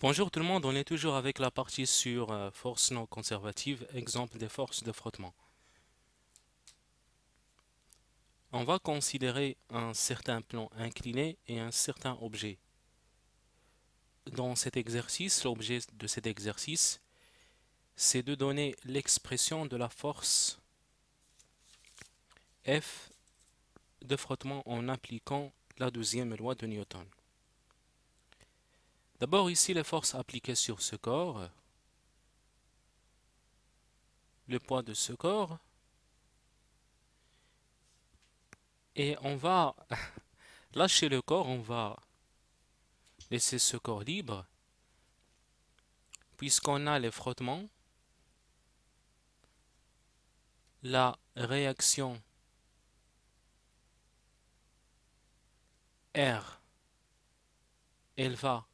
Bonjour tout le monde, on est toujours avec la partie sur force euh, forces non conservatives, exemple des forces de frottement. On va considérer un certain plan incliné et un certain objet. Dans cet exercice, l'objet de cet exercice, c'est de donner l'expression de la force F de frottement en appliquant la deuxième loi de Newton. D'abord ici les forces appliquées sur ce corps, le poids de ce corps, et on va lâcher le corps, on va laisser ce corps libre, puisqu'on a les frottements, la réaction R, elle va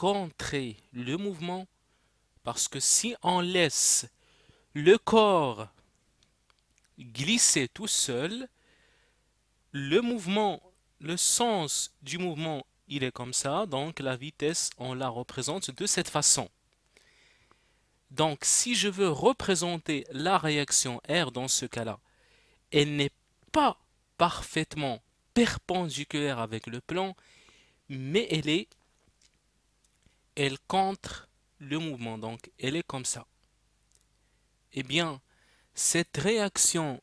contrer le mouvement parce que si on laisse le corps glisser tout seul, le mouvement, le sens du mouvement, il est comme ça, donc la vitesse, on la représente de cette façon. Donc si je veux représenter la réaction R dans ce cas-là, elle n'est pas parfaitement perpendiculaire avec le plan, mais elle est elle contre le mouvement, donc elle est comme ça. et eh bien, cette réaction,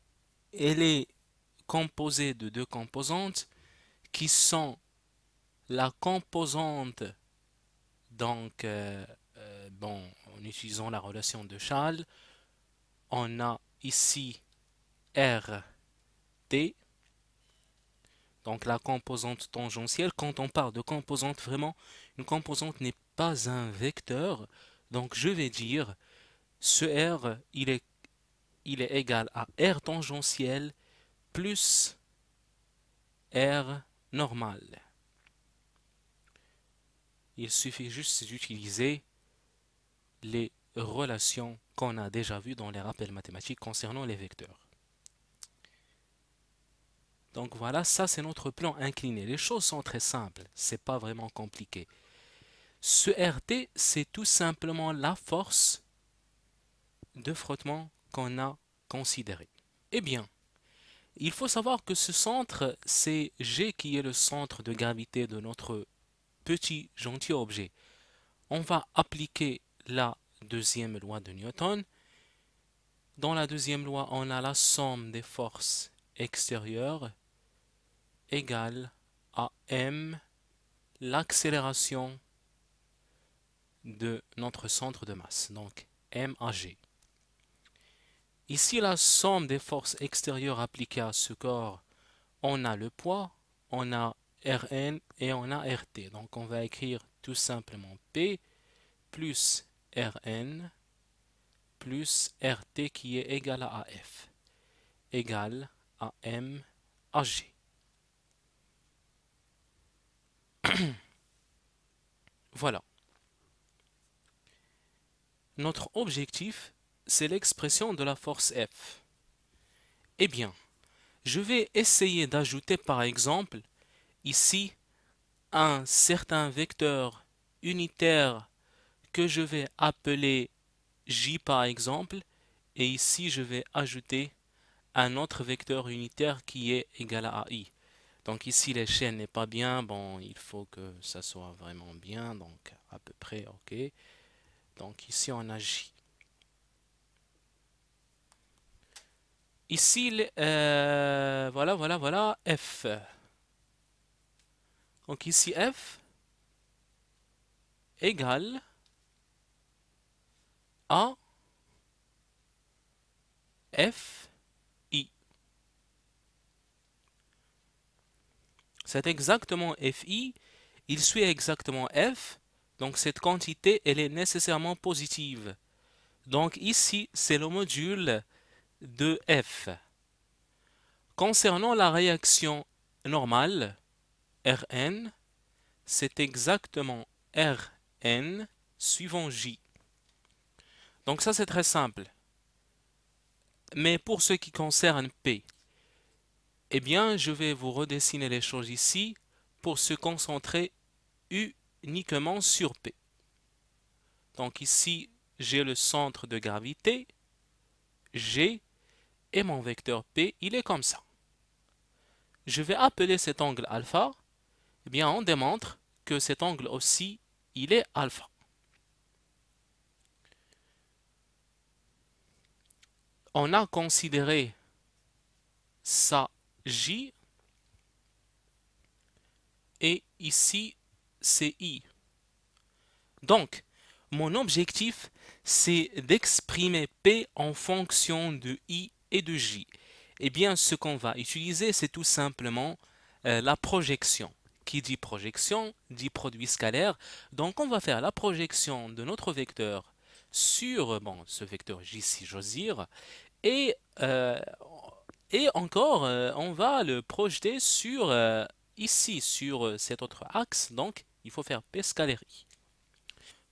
elle est composée de deux composantes qui sont la composante, donc, euh, euh, bon, en utilisant la relation de Charles, on a ici R, donc la composante tangentielle. Quand on parle de composante, vraiment, une composante n'est pas un vecteur, donc je vais dire ce R, il est, il est égal à R tangentiel plus R normal. Il suffit juste d'utiliser les relations qu'on a déjà vues dans les rappels mathématiques concernant les vecteurs. Donc voilà, ça c'est notre plan incliné. Les choses sont très simples, c'est pas vraiment compliqué. Ce RT, c'est tout simplement la force de frottement qu'on a considérée. Eh bien, il faut savoir que ce centre, c'est G qui est le centre de gravité de notre petit gentil objet. On va appliquer la deuxième loi de Newton. Dans la deuxième loi, on a la somme des forces extérieures égale à m l'accélération de notre centre de masse, donc MAG. Ici, la somme des forces extérieures appliquées à ce corps, on a le poids, on a Rn et on a Rt. Donc, on va écrire tout simplement P plus Rn plus RT qui est égal à AF égal à M G. voilà. Notre objectif, c'est l'expression de la force F. Eh bien, je vais essayer d'ajouter par exemple ici un certain vecteur unitaire que je vais appeler J par exemple et ici je vais ajouter un autre vecteur unitaire qui est égal à i. Donc ici la chaîne n'est pas bien, bon il faut que ça soit vraiment bien, donc à peu près ok. Donc ici, on a J. Ici, euh, voilà, voilà, voilà, F. Donc ici, F égale à F I. C'est exactement I. Il suit exactement F. Donc cette quantité, elle est nécessairement positive. Donc ici, c'est le module de F. Concernant la réaction normale, Rn, c'est exactement Rn suivant J. Donc ça, c'est très simple. Mais pour ce qui concerne P, eh bien, je vais vous redessiner les choses ici pour se concentrer U uniquement sur P. Donc ici, j'ai le centre de gravité, G, et mon vecteur P, il est comme ça. Je vais appeler cet angle alpha. Eh bien, on démontre que cet angle aussi, il est alpha. On a considéré ça J. Et ici, I. Donc, mon objectif, c'est d'exprimer P en fonction de I et de J. Et eh bien, ce qu'on va utiliser, c'est tout simplement euh, la projection. Qui dit projection, dit produit scalaire. Donc, on va faire la projection de notre vecteur sur ce vecteur J, si j'ose dire. Euh, et, encore, euh, on va le projeter sur ici sur euh, cet autre axe, donc il faut faire P scalaire I.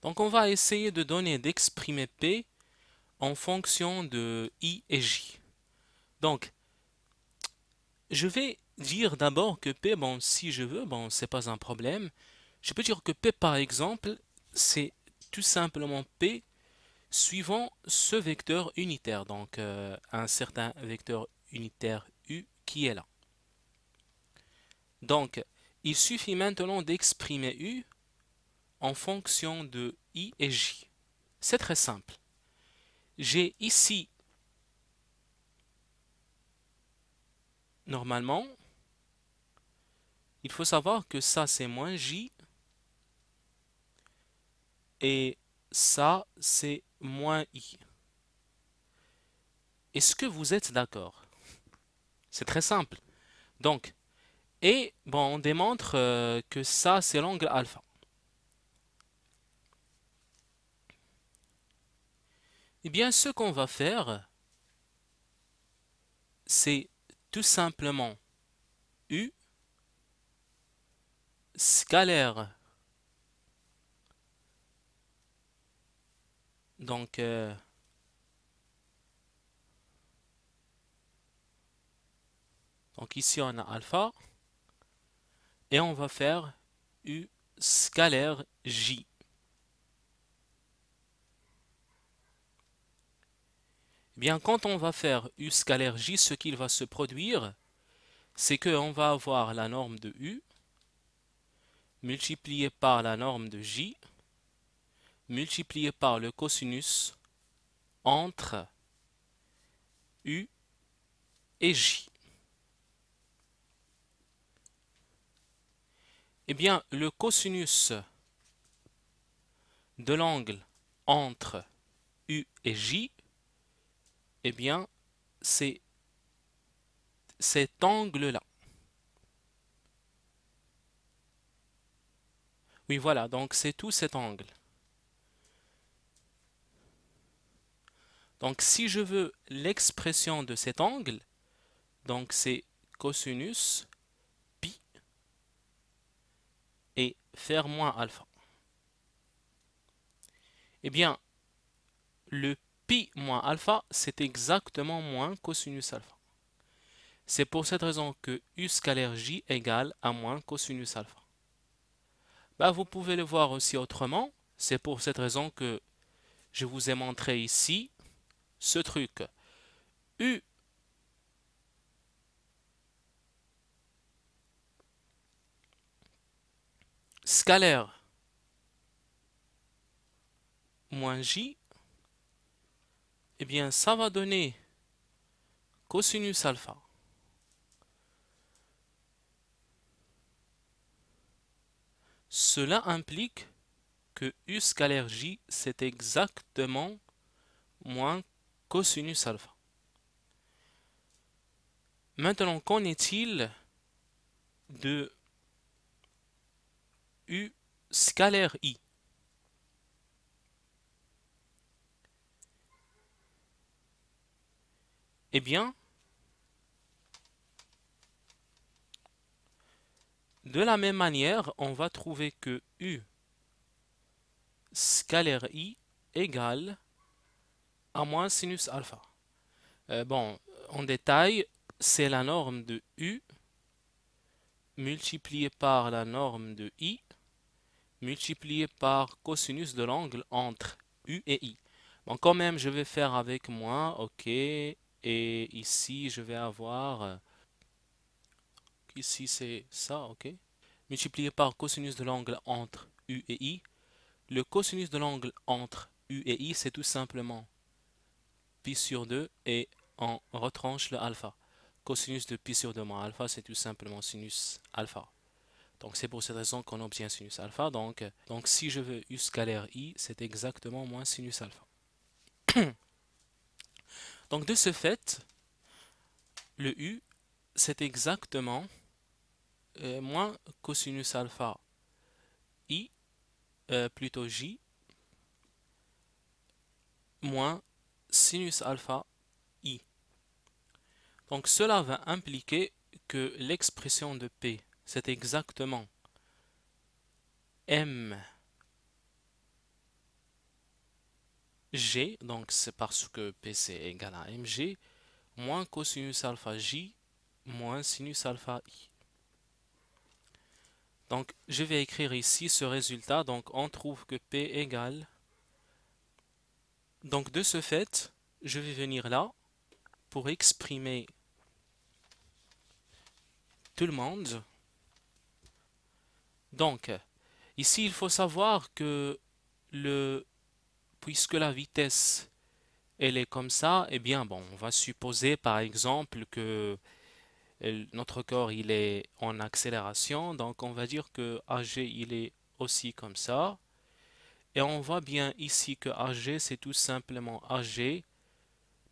Donc on va essayer de donner, d'exprimer P en fonction de I et J. Donc, je vais dire d'abord que P, bon, si je veux, bon, c'est pas un problème. Je peux dire que P, par exemple, c'est tout simplement P suivant ce vecteur unitaire, donc euh, un certain vecteur unitaire U qui est là. Donc, il suffit maintenant d'exprimer U en fonction de I et J. C'est très simple. J'ai ici, normalement, il faut savoir que ça c'est moins J et ça c'est moins I. Est-ce que vous êtes d'accord C'est très simple. Donc, et bon, on démontre euh, que ça, c'est l'angle alpha. Eh bien, ce qu'on va faire, c'est tout simplement U scalaire. Donc, euh, donc ici on a alpha et on va faire U scalaire J. Eh bien, quand on va faire U scalaire J, ce qu'il va se produire, c'est qu'on va avoir la norme de U multipliée par la norme de J multipliée par le cosinus entre U et J. Eh bien, le cosinus de l'angle entre U et J, eh bien, c'est cet angle-là. Oui, voilà, donc c'est tout cet angle. Donc si je veux l'expression de cet angle, donc c'est cosinus faire moins alpha. Eh bien, le pi moins alpha, c'est exactement moins cosinus alpha. C'est pour cette raison que U scalaire J égale à moins cosinus alpha. Bah, vous pouvez le voir aussi autrement. C'est pour cette raison que je vous ai montré ici ce truc. U scalaire moins j, eh bien ça va donner cosinus alpha. Cela implique que U scalaire J, c'est exactement moins cosinus alpha. Maintenant, qu'en est-il de U scalaire I. Eh bien, de la même manière, on va trouver que U scalaire I égale à moins sinus alpha. Euh, bon, en détail, c'est la norme de U multipliée par la norme de I multiplié par cosinus de l'angle entre U et I. Bon, quand même, je vais faire avec moins, ok. Et ici, je vais avoir... Euh, ici, c'est ça, ok. Multiplié par cosinus de l'angle entre U et I. Le cosinus de l'angle entre U et I, c'est tout simplement pi sur 2 et on retranche le alpha. Cosinus de pi sur 2 moins alpha, c'est tout simplement sinus alpha. Donc c'est pour cette raison qu'on obtient sinus alpha. Donc, donc si je veux U scalaire I, c'est exactement moins sinus alpha. donc de ce fait, le U, c'est exactement euh, moins cosinus alpha I, euh, plutôt J, moins sinus alpha I. Donc cela va impliquer que l'expression de P c'est exactement M G, donc c'est parce que PC est égal à MG, moins cosinus alpha J, moins sinus alpha I. Donc je vais écrire ici ce résultat, donc on trouve que P égale. Donc de ce fait, je vais venir là pour exprimer tout le monde. Donc, ici, il faut savoir que le, puisque la vitesse, elle est comme ça, eh bien, bon, on va supposer, par exemple, que notre corps, il est en accélération. Donc, on va dire que AG, il est aussi comme ça. Et on voit bien ici que AG, c'est tout simplement AG,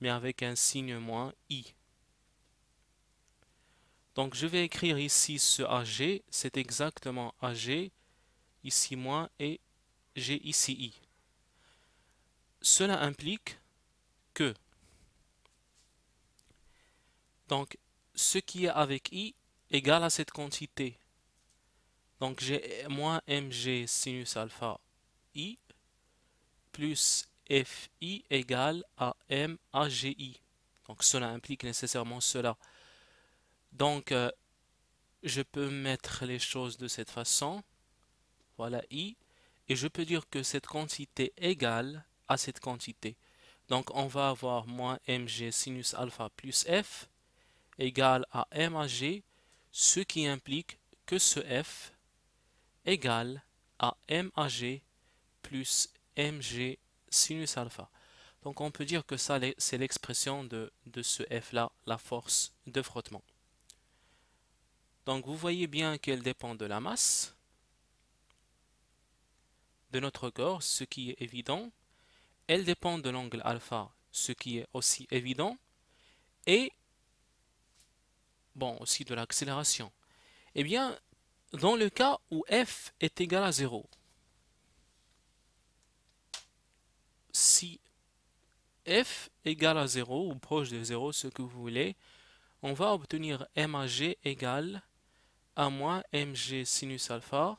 mais avec un signe moins I. Donc je vais écrire ici ce AG, c'est exactement AG, ici moins, et G ici I. Cela implique que, donc ce qui est avec I égale à cette quantité. Donc j'ai moins mg sinus alpha i plus fi égale à m Donc cela implique nécessairement cela. Donc, euh, je peux mettre les choses de cette façon. Voilà i. Et je peux dire que cette quantité égale à cette quantité. Donc, on va avoir moins mg sinus alpha plus f égale à mag, ce qui implique que ce f égale à mag plus mg sinus alpha. Donc on peut dire que ça c'est l'expression de ce F là, la force de frottement. Donc vous voyez bien qu'elle dépend de la masse de notre corps, ce qui est évident. Elle dépend de l'angle alpha, ce qui est aussi évident. Et, bon, aussi de l'accélération. Eh bien, dans le cas où f est égal à 0, si f égal à 0 ou proche de 0, ce que vous voulez, on va obtenir MAG égale a moins mg sinus alpha,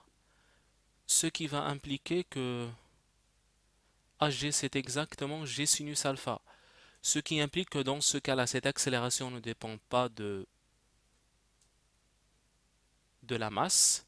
ce qui va impliquer que AG c'est exactement G sinus alpha. Ce qui implique que dans ce cas-là, cette accélération ne dépend pas de, de la masse,